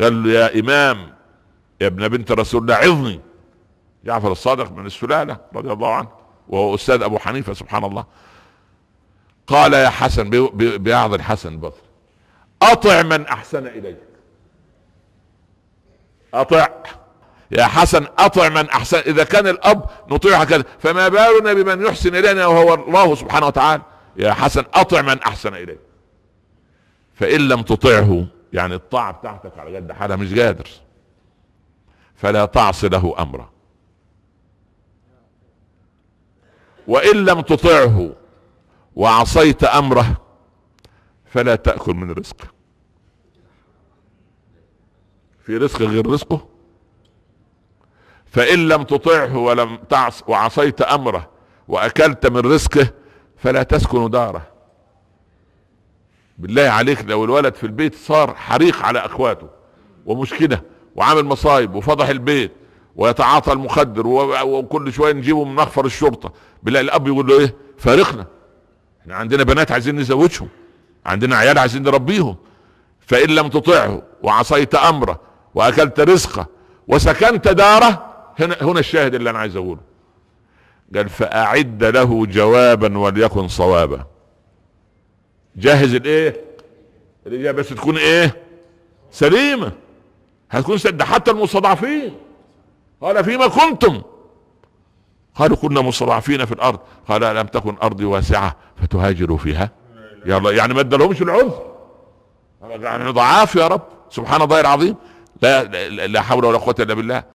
قال له يا امام يا ابن بنت رسول الله عظني جعفر الصادق من السلاله رضي الله عنه وهو استاذ ابو حنيفه سبحان الله قال يا حسن بيعظ الحسن البصري اطع من احسن اليك اطع يا حسن اطع من احسن اذا كان الاب نطيعه كذا فما بالنا بمن يحسن الينا وهو الله سبحانه وتعالى يا حسن اطع من احسن اليك فان لم تطعه يعني الطاعة بتاعتك على قد حالها مش قادر فلا تعص له أمرا وإن لم تطعه وعصيت أمره فلا تأكل من رزقه في رزق غير رزقه فإن لم تطعه ولم تعص وعصيت أمره وأكلت من رزقه فلا تسكن داره بالله عليك لو الولد في البيت صار حريق على اخواته ومشكله وعامل مصايب وفضح البيت ويتعاطى المخدر وكل شويه نجيبه من مخفر الشرطه بالله الاب يقول له ايه فارقنا احنا عندنا بنات عايزين نزوجهم عندنا عيال عايزين نربيهم فان لم تطعه وعصيت امره واكلت رزقه وسكنت داره هنا هنا الشاهد اللي انا عايز اقوله قال فاعد له جوابا وليكن صوابا جهز الايه الاجابه بس تكون ايه سليمه هتكون سد حتى المستضعفين قال فيما كنتم قالوا كنا مستضعفين في الارض قال الم تكن ارضي واسعه فتهاجروا فيها يا الله يعني ما ادالهمش العذر يعني ضعاف يا رب سبحان الله العظيم لا لا حول ولا قوه الا بالله